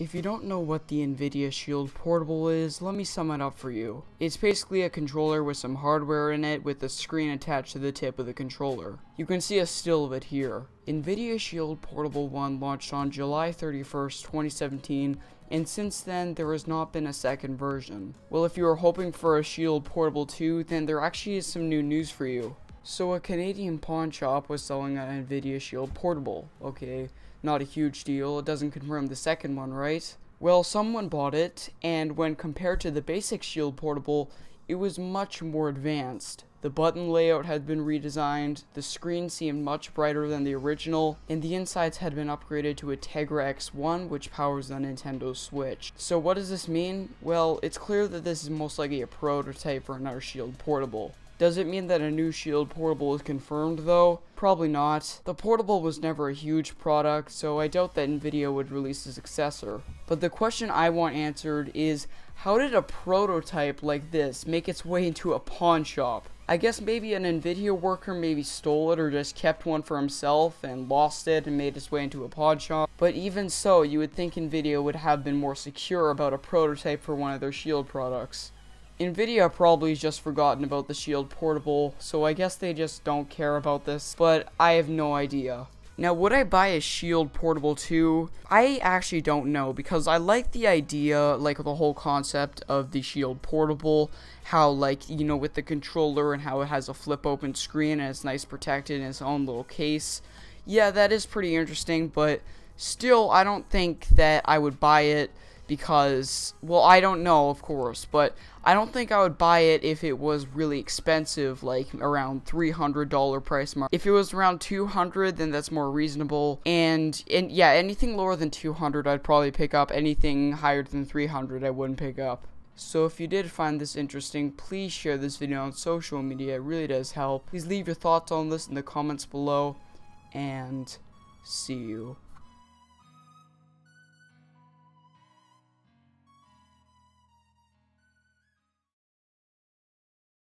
If you don't know what the NVIDIA Shield Portable is, let me sum it up for you. It's basically a controller with some hardware in it with a screen attached to the tip of the controller. You can see a still of it here. NVIDIA Shield Portable 1 launched on July 31st, 2017, and since then there has not been a second version. Well if you are hoping for a Shield Portable 2, then there actually is some new news for you. So a Canadian pawn shop was selling an Nvidia Shield portable. Okay, not a huge deal. It doesn't confirm the second one, right? Well, someone bought it, and when compared to the basic Shield portable, it was much more advanced. The button layout had been redesigned, the screen seemed much brighter than the original, and the insides had been upgraded to a Tegra X1 which powers the Nintendo Switch. So what does this mean? Well, it's clear that this is most likely a prototype for another Shield portable. Does it mean that a new shield portable is confirmed though? Probably not. The portable was never a huge product, so I doubt that Nvidia would release a successor. But the question I want answered is, how did a prototype like this make its way into a pawn shop? I guess maybe an Nvidia worker maybe stole it or just kept one for himself and lost it and made its way into a pawn shop. But even so, you would think Nvidia would have been more secure about a prototype for one of their shield products. Nvidia probably just forgotten about the Shield Portable, so I guess they just don't care about this, but I have no idea. Now, would I buy a shield portable too? I actually don't know because I like the idea, like the whole concept of the shield portable, how like, you know, with the controller and how it has a flip open screen and it's nice protected in its own little case. Yeah, that is pretty interesting, but still, I don't think that I would buy it because, well, I don't know, of course, but I don't think I would buy it if it was really expensive, like around $300 price mark. If it was around 200 then that's more reasonable, and, and yeah, anything lower than 200 I'd probably pick up. Anything higher than 300 I wouldn't pick up. So if you did find this interesting, please share this video on social media, it really does help. Please leave your thoughts on this in the comments below, and see you.